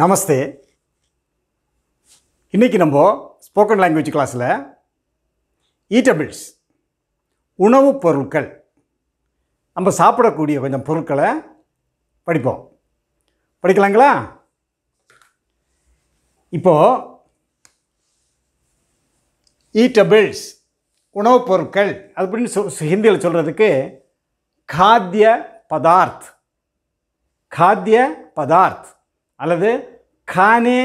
நமஸ்தே இன்றைக்கி நம்ம spoken language கிளாஸில் ஈட்டபிள்ஸ் உணவுப் பொருட்கள் நம்ம சாப்பிடக்கூடிய கொஞ்சம் பொருட்களை படிப்போம் படிக்கலாங்களா இப்போது ஈட்டபிள்ஸ் உணவுப் பொருட்கள் அப்படின்னு சொ ஹிந்தியில் சொல்கிறதுக்கு காத்திய பதார்த் காத்திய பதார்த் அல்லது கானே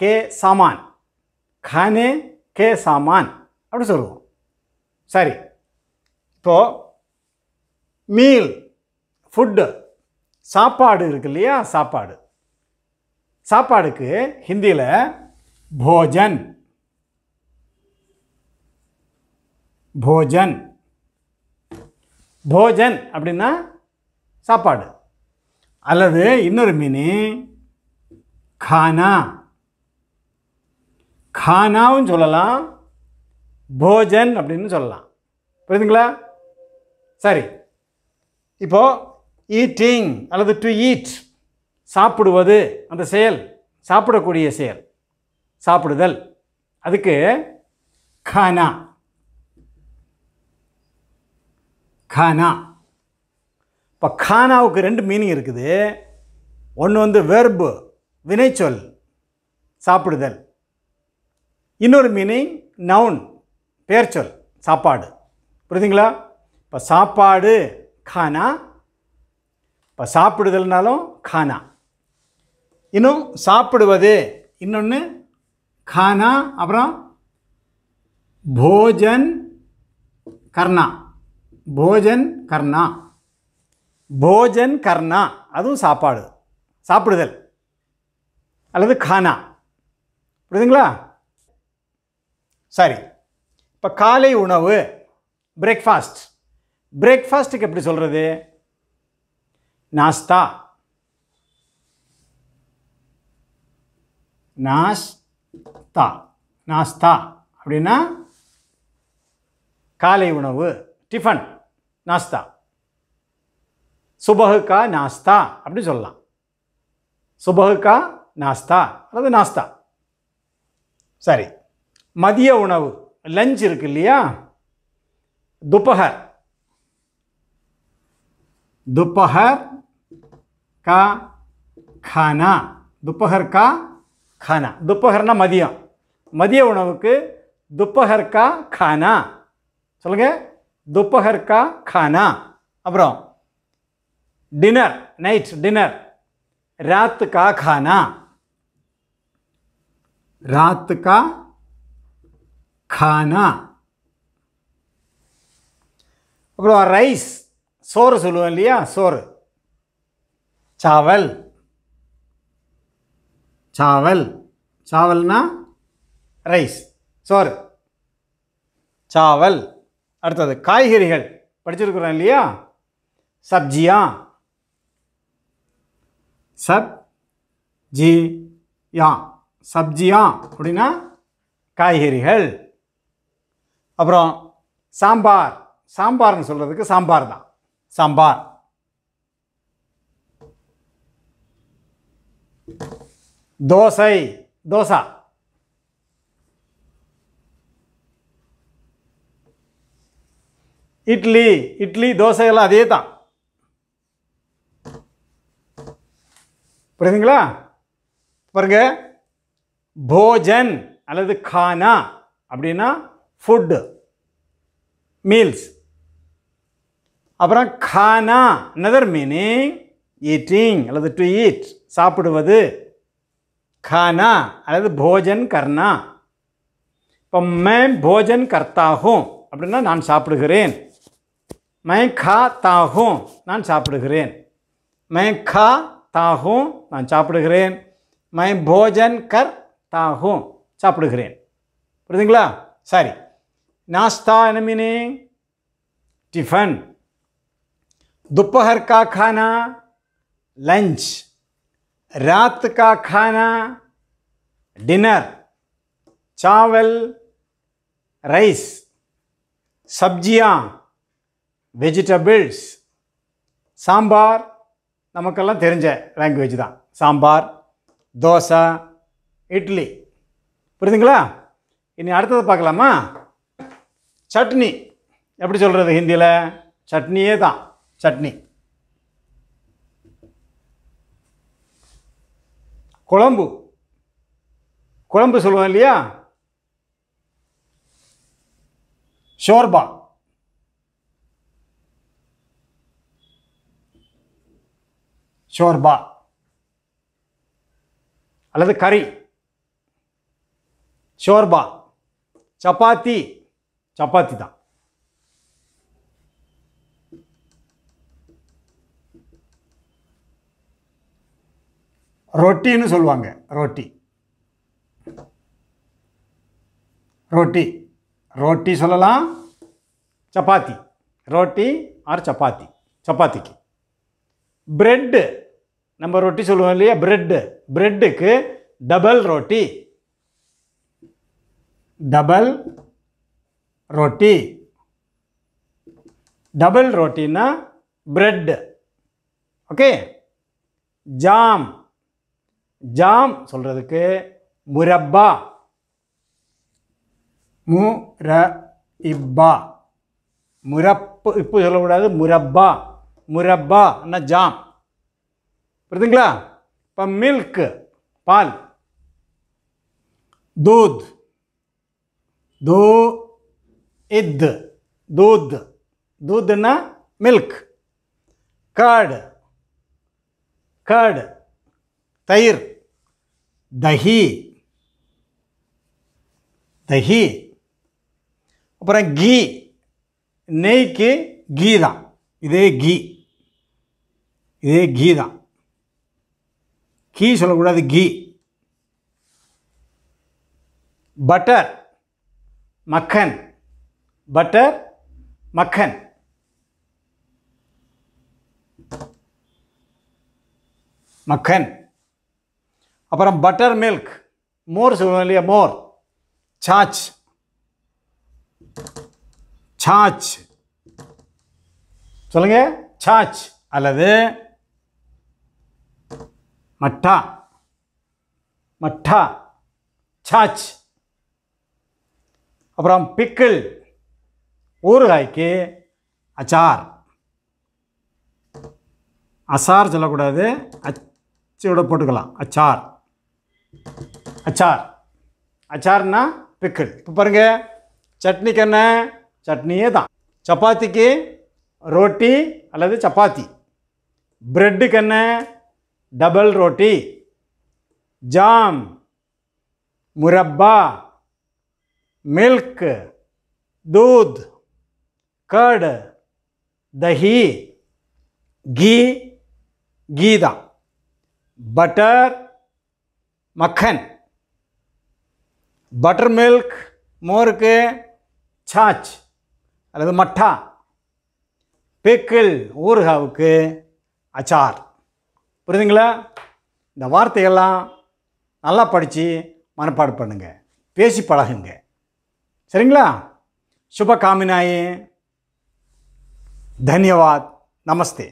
கே சாமான் கானே கே சாமான் அப்படின்னு சொல்லுவோம் சரி இப்போது மீல் ஃபுட்டு சாப்பாடு இருக்கு இல்லையா சாப்பாடு சாப்பாடுக்கு ஹிந்தியில் போஜன் போஜன் போஜன் அப்படின்னா சாப்பாடு அல்லது இன்னொரு மீன் கானா கானாவும் சொல்லலாம் போஜன் அப்படின்னு சொல்லலாம் புரியுதுங்களா சரி இப்போது ஈட்டிங் அல்லது டு ஈட் சாப்பிடுவது அந்த செயல் சாப்பிடக்கூடிய செயல் சாப்பிடுதல் அதுக்கு கானா கானா இப்போ கானாவுக்கு ரெண்டு மீனிங் இருக்குது ஒன்று வந்து வெர்பு வினைச்சொல் சாப்பிடுதல் இன்னொரு மீனிங் நவுன் பேர்ச்சொல் சாப்பாடு புரியுதுங்களா இப்போ சாப்பாடு கானா இப்போ சாப்பிடுதல்னாலும் கானா இன்னும் சாப்பிடுவது இன்னொன்று கானா அப்புறம் போஜன் கர்ணா போஜன் கர்ணா போஜன் கர்ணா அதுவும் சாப்பாடு சாப்பிடுதல் அல்லது கானா புரியுதுங்களா சரி இப்போ காலை உணவு பிரேக்ஃபாஸ்ட் பிரேக்ஃபாஸ்ட்டுக்கு எப்படி சொல்கிறது நாஸ்தா நாஸ்தா நாஸ்தா அப்படின்னா காலை உணவு டிஃபன் நாஸ்தா சுபகுக்கா நாஸ்தா அப்படின்னு சொல்லலாம் சுபகுக்கா நாஸ்தா அல்லது நாஸ்தா சரி மதிய உணவு லஞ்ச் இருக்கு இல்லையா துப்பகர் दोपहर का खाना दोपहर का खाना दोपहरனா மதியம் மதிய உணவுக்கு दोपहर का खाना சொல்லுங்க दोपहर का खाना அப்புறம் डिनर நைட் डिनर रात का खाना रात का खाना அப்புறம் ரைஸ் சோறு சொல்லுவோம் இல்லையா சோறு சாவல் சாவல் சாவல்னா ரைஸ் சோறு சாவல் அடுத்தது காய்கறிகள் படிச்சிருக்கிறோம் இல்லையா சப்ஜியா சப் ஜி யா சப்ஜியா அப்படின்னா காய்கறிகள் அப்புறம் சாம்பார் சாம்பார்னு சொல்கிறதுக்கு சாம்பார் தான் சாம்பார் தோசை தோசா இட்லி இட்லி தோசையெல்லாம் அதே தான் புரியுதுங்களா பாருங்கள் போஜன் அல்லது கானா அப்படின்னா ஃபுட்டு மீல்ஸ் அப்புறம் கானா அனதர் மீனிங் ஈட்டிங் அல்லது டு ஈட் சாப்பிடுவது கானா அல்லது போஜன் கர்னா இப்போ மே போஜன் கர்த்தாகும் அப்படின்னா நான் சாப்பிடுகிறேன் மை கா தாகும் நான் சாப்பிடுகிறேன் மை கா தாகும் நான் சாப்பிடுகிறேன் மை போஜன் கர் தாகும் சாப்பிடுகிறேன் புரியுதுங்களா சரி நாஸ்தா என்ன மீனே टिफन दोपहर का खाना लंच रात का खाना डिनर चावल राइस सब्जियाँ वेजिटेबल्स सांबार நமக்கெல்லாம் தெரிஞ்ச லாங்குவேஜ் தான் சாம்பார் தோசை இட்லி புரியுதுங்களா இனி அடுத்தது பார்க்கலாமா சட்னி எப்படி சொல்கிறது ஹிந்தியில் சட்னியே தான் சட்னி குழம்பு குழம்பு சொல்லுவோம் இல்லையா ஷோர்பா ஷோர்பா அல்லது கறி ஷோர்பா சப்பாத்தி சப்பாத்தி தான் ரொட்டின்னு சொல்லுவாங்க ரொட்டி ரொட்டி ரொட்டி சொல்லலாம் சப்பாத்தி ரொட்டி ஆர் சப்பாத்தி சப்பாத்திக்கு பிரெட்டு நம்ம ரொட்டி சொல்லுவோம் இல்லையா பிரெட்டு பிரெட்டுக்கு டபுள் ரொட்டி டபுள் ரொட்டி டபுள் ரொட்டின்னா பிரெட் ஓகே ஜாம் ஜாம் சொல்கிறதுக்கு முரப்பா மு ர இப்பா முரப்பு இப்போ சொல்லக்கூடாது முரப்பா முரப்பான்னா ஜாம் புரியுதுங்களா இப்போ மில்க் பால் தூத் दो इद दूध दूध ना मिल्क कर्ड कर्ड तैर दही दही अपर घी नी घी इे घी इे घी घी चलकूड़ा घी बटर மக்கன் பட்டர் மக்கன் மக்கன் அப்புறம் பட்டர் மில்க் மோர் சொல்லுவோம் இல்லையா மோர் சாச் சாச் சொல்லுங்க சாச் அல்லது மட்டா மட்டா சாச் அப்புறம் பிக்கிள் ஊறுகாய்க்கு அச்சார் அசார் சொல்லக்கூடாது அச்சோட போட்டுக்கலாம் அச்சார் அச்சார் அச்சார்னா பிக்கிள் இப்போ பாருங்கள் சட்னிக்கு என்ன சட்னியே தான் சப்பாத்திக்கு ரோட்டி அல்லது சப்பாத்தி பிரெட்டுக்கு என்ன டபுள் ரோட்டி ஜாம் முரப்பா மில்க் दूध कर्ड தஹி கீ கீதா பட்டர் மக்கன் பட்டர் மில்க் மோருக்கு சாச் அல்லது மட்டா பிக்கிள் ஊறுகாவுக்கு அச்சார் புரியுதுங்களா இந்த வார்த்தையெல்லாம் நல்லா படித்து மனப்பாடு பண்ணுங்கள் பேசி பழகுங்க சரிங்களா சுப காமினாயே धन्यवाद नमस्ते